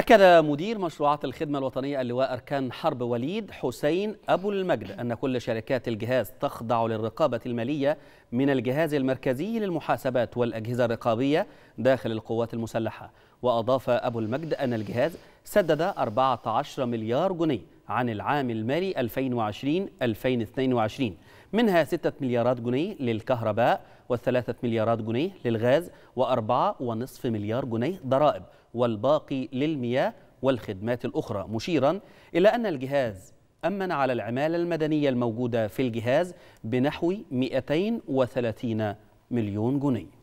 أكد مدير مشروعات الخدمة الوطنية اللواء أركان حرب وليد حسين أبو المجد أن كل شركات الجهاز تخضع للرقابة المالية من الجهاز المركزي للمحاسبات والأجهزة الرقابية داخل القوات المسلحة وأضاف أبو المجد أن الجهاز سدد 14 مليار جنيه عن العام المالي 2020-2022 منها 6 مليارات جنيه للكهرباء و3 مليارات جنيه للغاز و4.5 مليار جنيه ضرائب والباقي للمياه والخدمات الأخرى مشيرا إلى أن الجهاز أمن على العمالة المدنية الموجودة في الجهاز بنحو 230 مليون جنيه